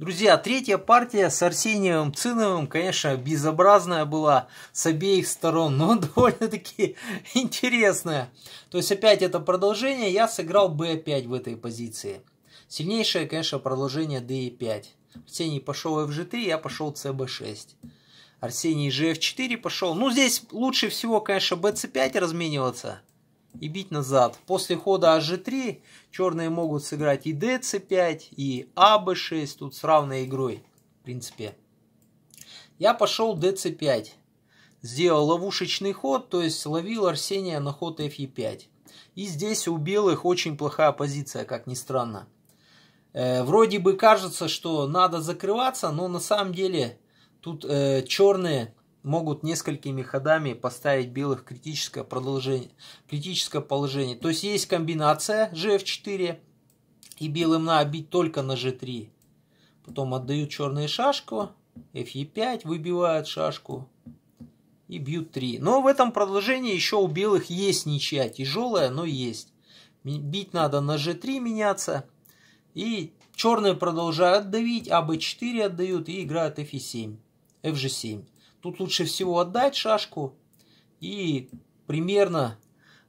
Друзья, третья партия с Арсениевым Циновым, конечно, безобразная была с обеих сторон, но довольно-таки интересная. То есть опять это продолжение, я сыграл b5 в этой позиции. Сильнейшее, конечно, продолжение d5. Арсений пошел fg3, я пошел cb6. Арсений же 4 пошел. Ну, здесь лучше всего, конечно, bc5 размениваться и бить назад. После хода hg3 а черные могут сыграть и dc5, и аб6, тут с равной игрой, в принципе. Я пошел dc5. Сделал ловушечный ход, то есть ловил Арсения на ход fe5. И здесь у белых очень плохая позиция, как ни странно. Э, вроде бы кажется, что надо закрываться, но на самом деле тут э, черные могут несколькими ходами поставить белых в критическое, продолжение, критическое положение. То есть есть комбинация gf4 и белым на бить только на g3. Потом отдают черные шашку, fe5 выбивают шашку и бьют 3. Но в этом продолжении еще у белых есть ничья, тяжелая, но есть. Бить надо на g3 меняться. И черные продолжают давить, а b4 отдают и играют f7, e fg7. Тут лучше всего отдать шашку и примерно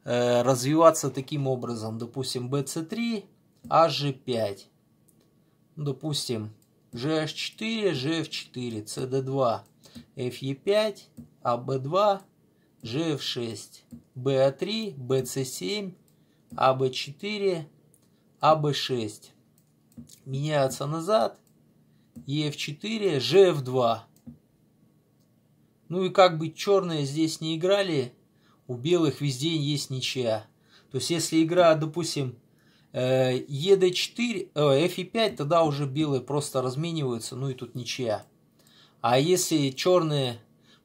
э, развиваться таким образом. Допустим, bc3, hg5. А ну, допустим, gh4, gf4, cd2, fe5, ab2, gf6, ba3, bc7, АБ4, АБ6. Меняются назад. ЕФ4, ЖФ2. Ну и как бы черные здесь не играли, у белых везде есть ничья. То есть если игра, допустим, ЕД4, э, э Ф5, тогда уже белые просто размениваются, ну и тут ничья. А если черные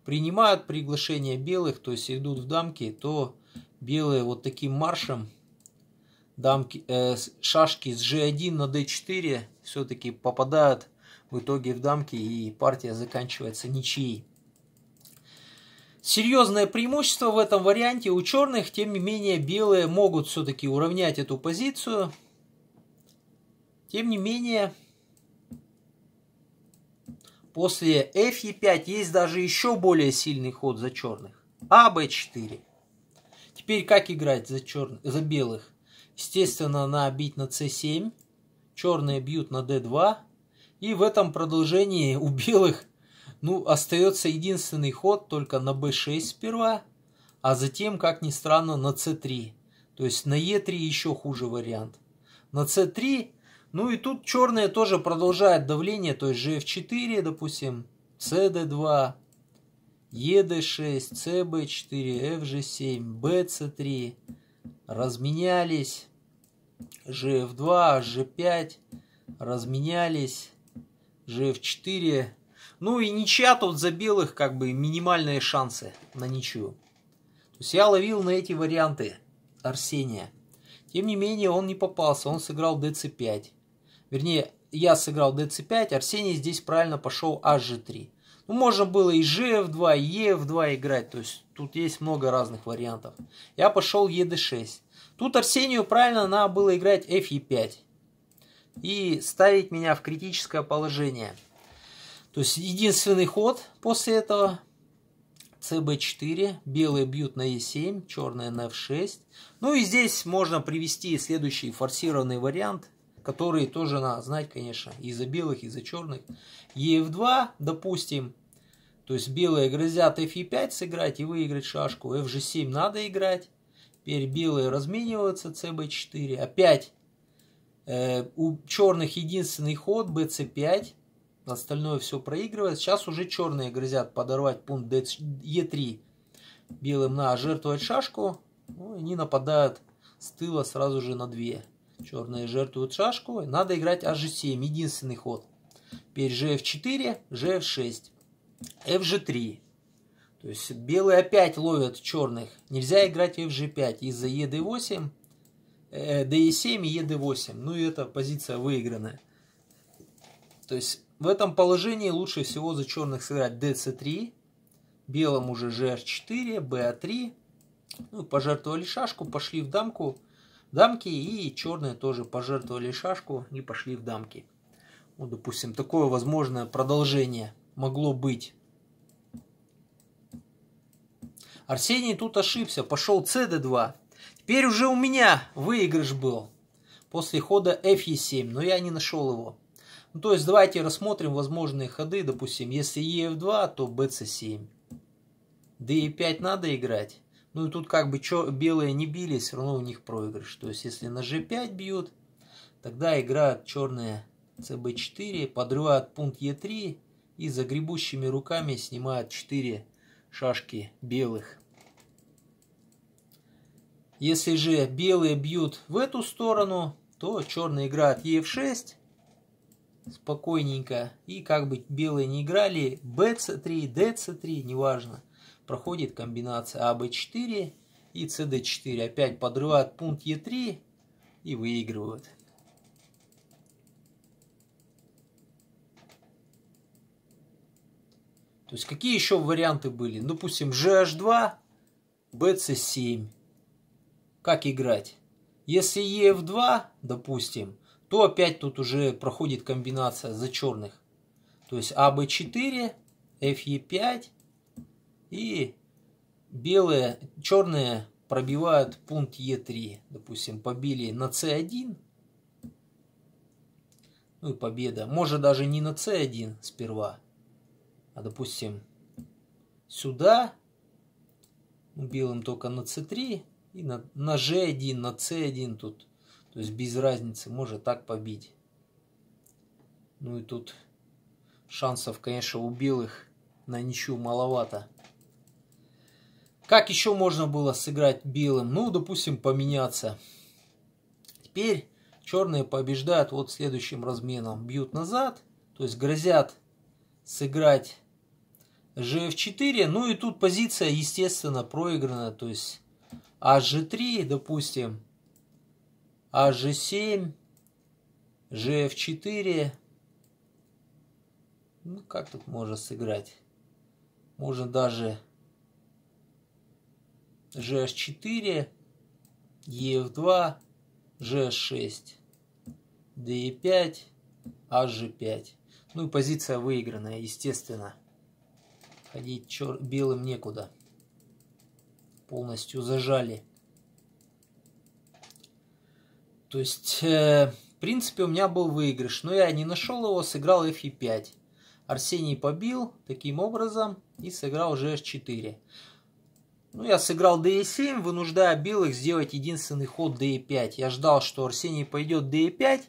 принимают приглашение белых, то есть идут в дамки, то белые вот таким маршем дамки, э, шашки с G1 на D4 все-таки попадают в итоге в дамки и партия заканчивается ничьей. Серьезное преимущество в этом варианте у черных, тем не менее белые могут все-таки уравнять эту позицию. Тем не менее, после fe5 есть даже еще более сильный ход за черных. аб4. Теперь как играть за, черных, за белых? Естественно, на бить на c7. Черные бьют на d2. И в этом продолжении у белых ну, остается единственный ход только на b6 сперва, а затем, как ни странно, на c3. То есть на e3 еще хуже вариант. На c3, ну и тут черные тоже продолжают давление, то есть gf4, допустим, cd2, ed6, cb4, fg7, bc3. Разменялись. gf2, g5, разменялись. gf4, ну и ничья тут за белых как бы минимальные шансы на ничью. То есть я ловил на эти варианты Арсения. Тем не менее он не попался, он сыграл dc5. Вернее, я сыграл dc5, Арсений здесь правильно пошел hg3. Ну, можно было и gf2, и ef2 играть, то есть тут есть много разных вариантов. Я пошел ed6. Тут Арсению правильно надо было играть fe5 и ставить меня в критическое положение – то есть единственный ход после этого cb4, белые бьют на e7, черные на f6. Ну и здесь можно привести следующий форсированный вариант, который тоже надо знать, конечно, и за белых, и за черных. e f2, допустим, то есть белые грозят f5 сыграть и выиграть шашку, fg7 надо играть. Теперь белые размениваются cb4, опять э, у черных единственный ход bc5, Остальное все проигрывает. Сейчас уже черные грозят подорвать пункт Е3 белым на жертвовать шашку. Ну, они нападают с тыла сразу же на две. Черные жертвуют шашку. надо играть аж7. Единственный ход. Теперь gf4, gf6, fg3. То есть белые опять ловят черных. Нельзя играть fg5 из-за ед8, d 7 и ед8. Ну и эта позиция выигранная. То есть в этом положении лучше всего за черных сыграть dc3, белым уже gr 4 ba3. Ну, пожертвовали шашку, пошли в дамку, дамки, и черные тоже пожертвовали шашку и пошли в дамки. Ну, допустим, такое возможное продолжение могло быть. Арсений тут ошибся, пошел cd2. Теперь уже у меня выигрыш был после хода fe7, но я не нашел его. Ну, то есть давайте рассмотрим возможные ходы. Допустим, если EF2, то BC7. DE5 надо играть. Ну и тут как бы чё, белые не били, все равно у них проигрыш. То есть если на G5 бьют, тогда играют черные CB4, подрывают пункт E3 и за гребущими руками снимают 4 шашки белых. Если же белые бьют в эту сторону, то черные играют EF6, спокойненько. И как бы белые не играли, bc3, dc3, неважно. Проходит комбинация ab4 а и cd4. Опять подрывают пункт е 3 и выигрывают. То есть какие еще варианты были? Допустим, gh2, bc7. Как играть? Если ef2, допустим, то опять тут уже проходит комбинация за черных. То есть АБ4, ФЕ5 и белые, черные пробивают пункт Е3. Допустим, побили на С1. Ну и победа. Может даже не на С1 сперва, а допустим сюда. Ну, белым только на С3 и на, на G1, на C1 тут то есть без разницы, может так побить. Ну и тут шансов, конечно, у белых на ничью маловато. Как еще можно было сыграть белым? Ну, допустим, поменяться. Теперь черные побеждают вот следующим разменом. Бьют назад, то есть грозят сыграть gf4. Ну и тут позиция, естественно, проиграна. То есть hg3, а допустим, АЖ7, ЖФ4. Ну, как тут можно сыграть? Можно даже ЖH4, EF2, ЖС6, DE5, HG5. Ну и позиция выигранная, естественно. Ходить чер... белым некуда. Полностью зажали. То есть, э, в принципе, у меня был выигрыш, но я не нашел его, сыграл f 5 Арсений побил таким образом и сыграл g 4 Ну, я сыграл d7, вынуждая белых сделать единственный ход d5. Я ждал, что Арсений пойдет d5,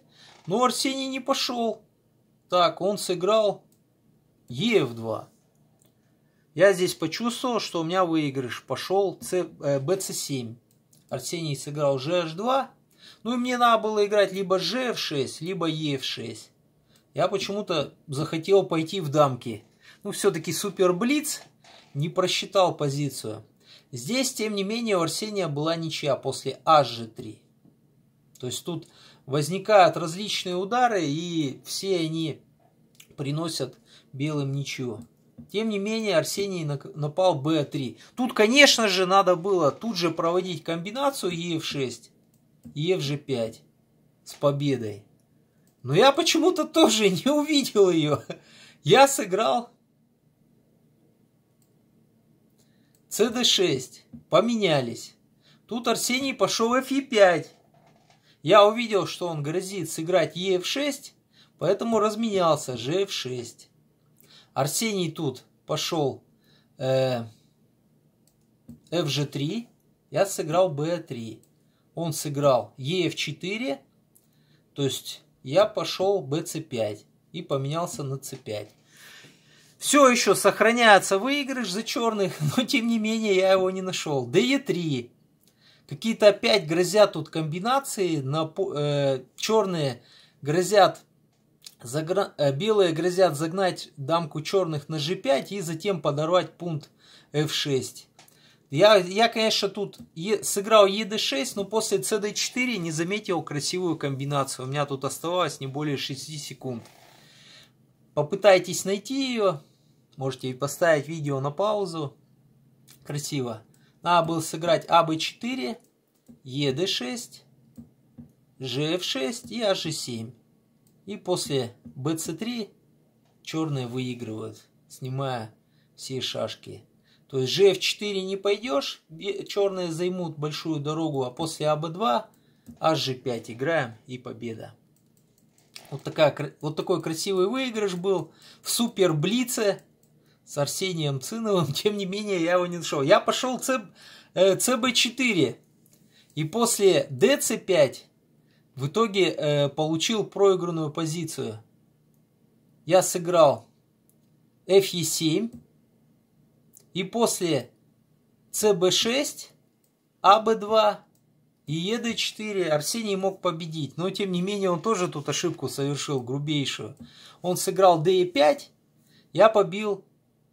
но Арсений не пошел. Так, он сыграл ef2. Я здесь почувствовал, что у меня выигрыш. Пошел c, bc7. Арсений сыграл gh2, ну и мне надо было играть либо g 6, либо e 6. Я почему-то захотел пойти в дамки. Ну все-таки супер блиц не просчитал позицию. Здесь, тем не менее, у Арсения была ничья после hg3. То есть тут возникают различные удары, и все они приносят белым ничью. Тем не менее, Арсений напал b3. Тут, конечно же, надо было тут же проводить комбинацию e 6 ЕФЖ-5 с победой. Но я почему-то тоже не увидел ее. Я сыграл CD6. Поменялись. Тут Арсений пошел FE5. Я увидел, что он грозит сыграть EF6, поэтому разменялся GF6. Арсений тут пошел э, FG3. Я сыграл B3 он сыграл EF4, то есть я пошел BC5 и поменялся на C5. Все еще сохраняется выигрыш за черных, но тем не менее я его не нашел. DE3. Какие-то опять грозят тут комбинации. На, э, черные грозят загра... Э, белые грозят загнать дамку черных на g5 и затем подорвать пункт f6. Я, я, конечно, тут е, сыграл ЕД6, но после CD4 не заметил красивую комбинацию. У меня тут оставалось не более 6 секунд. Попытайтесь найти ее. Можете и поставить видео на паузу. Красиво. Надо было сыграть АБ4, ЕД6, ЖФ6 и АЖ7. И после БЦ3 черные выигрывают, снимая все шашки. То есть gf4 не пойдешь, черные займут большую дорогу, а после ab 2 hg5 играем и победа. Вот, такая, вот такой красивый выигрыш был в супер блице с Арсением Циновым. Тем не менее, я его не нашел. Я пошел cb 4 э, И после ДЦ5 в итоге э, получил проигранную позицию. Я сыграл Fe7 и после cb 6 АБ2 и ЕД4 Арсений мог победить. Но, тем не менее, он тоже тут ошибку совершил грубейшую. Он сыграл ДЕ5, я побил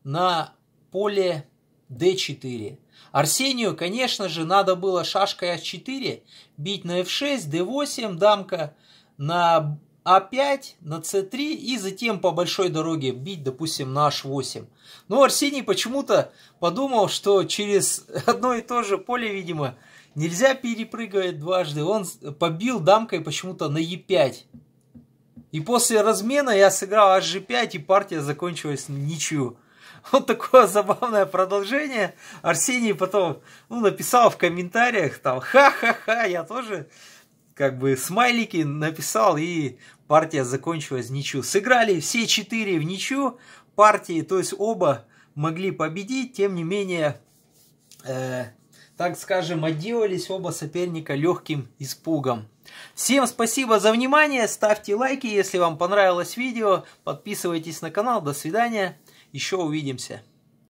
на поле d4. Арсению, конечно же, надо было шашкой h4 а бить на f6, d8, дамка на а5 на c3 и затем по большой дороге бить, допустим, на h8. Но ну, Арсений почему-то подумал, что через одно и то же поле, видимо, нельзя перепрыгивать дважды. Он побил дамкой почему-то на e5. И после размена я сыграл hg5, и партия закончилась ничью. Вот такое забавное продолжение. Арсений потом ну, написал в комментариях, там, ха-ха-ха, я тоже как бы смайлики написал, и партия закончилась в ничью. Сыграли все четыре в ничью партии, то есть оба могли победить, тем не менее, э, так скажем, отделались оба соперника легким испугом. Всем спасибо за внимание, ставьте лайки, если вам понравилось видео, подписывайтесь на канал, до свидания, еще увидимся.